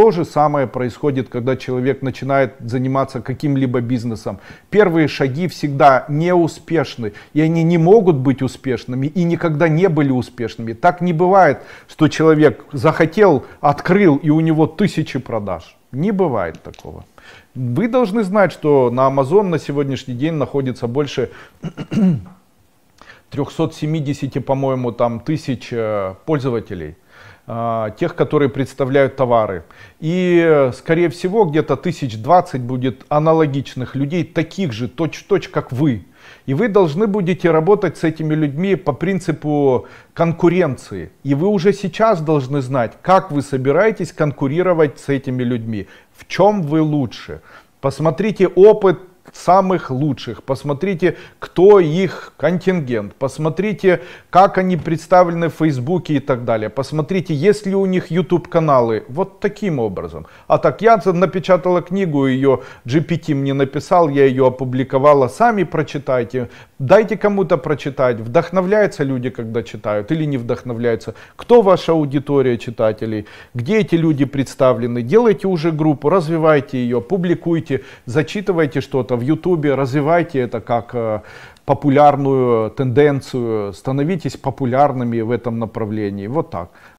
То же самое происходит, когда человек начинает заниматься каким-либо бизнесом. Первые шаги всегда неуспешны, и они не могут быть успешными и никогда не были успешными. Так не бывает, что человек захотел, открыл, и у него тысячи продаж. Не бывает такого. Вы должны знать, что на Amazon на сегодняшний день находится больше 370, по-моему, там тысяч э, пользователей. А, тех, которые представляют товары. И, скорее всего, где-то тысяч двадцать будет аналогичных людей, таких же, точь-в-точь, -точь, как вы. И вы должны будете работать с этими людьми по принципу конкуренции. И вы уже сейчас должны знать, как вы собираетесь конкурировать с этими людьми, в чем вы лучше. Посмотрите опыт самых лучших, посмотрите, кто их контингент, посмотрите, как они представлены в Фейсбуке и так далее, посмотрите, есть ли у них YouTube каналы, вот таким образом. А так я напечатала книгу, ее GPT мне написал, я ее опубликовала, сами прочитайте, дайте кому-то прочитать, вдохновляются люди, когда читают или не вдохновляются, кто ваша аудитория читателей, где эти люди представлены, делайте уже группу, развивайте ее, публикуйте, зачитывайте что-то, чего-то в Ютубе, развивайте это как э, популярную тенденцию, становитесь популярными в этом направлении. Вот так.